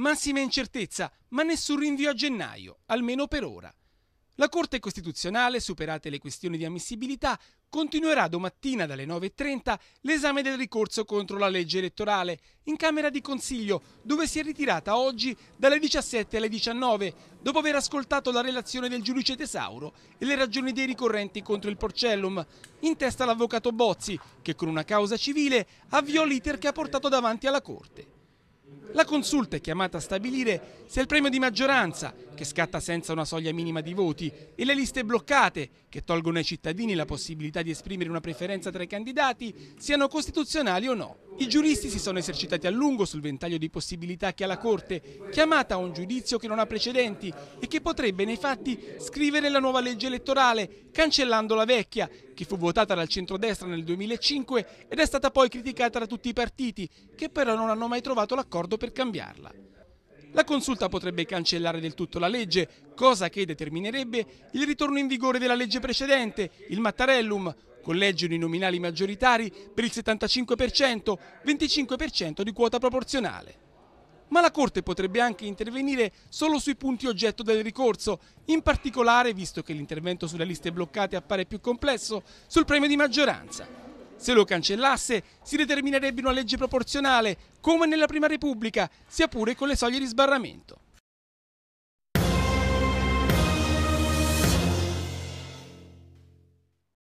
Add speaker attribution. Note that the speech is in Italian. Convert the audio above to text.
Speaker 1: Massima incertezza, ma nessun rinvio a gennaio, almeno per ora. La Corte Costituzionale, superate le questioni di ammissibilità, continuerà domattina dalle 9.30 l'esame del ricorso contro la legge elettorale in Camera di Consiglio, dove si è ritirata oggi dalle 17 alle 19, dopo aver ascoltato la relazione del giudice Tesauro e le ragioni dei ricorrenti contro il Porcellum. In testa l'avvocato Bozzi, che con una causa civile avviò l'iter che ha portato davanti alla Corte. La consulta è chiamata a stabilire se il premio di maggioranza, che scatta senza una soglia minima di voti, e le liste bloccate, che tolgono ai cittadini la possibilità di esprimere una preferenza tra i candidati, siano costituzionali o no. I giuristi si sono esercitati a lungo sul ventaglio di possibilità che ha la Corte, chiamata a un giudizio che non ha precedenti e che potrebbe nei fatti scrivere la nuova legge elettorale, cancellando la vecchia, che fu votata dal centrodestra nel 2005 ed è stata poi criticata da tutti i partiti, che però non hanno mai trovato l'accordo per cambiarla. La consulta potrebbe cancellare del tutto la legge, cosa che determinerebbe il ritorno in vigore della legge precedente, il Mattarellum, collegio uninominali maggioritari per il 75%, 25% di quota proporzionale. Ma la Corte potrebbe anche intervenire solo sui punti oggetto del ricorso, in particolare, visto che l'intervento sulle liste bloccate appare più complesso, sul premio di maggioranza. Se lo cancellasse, si determinerebbe una legge proporzionale, come nella Prima Repubblica, sia pure con le soglie di sbarramento.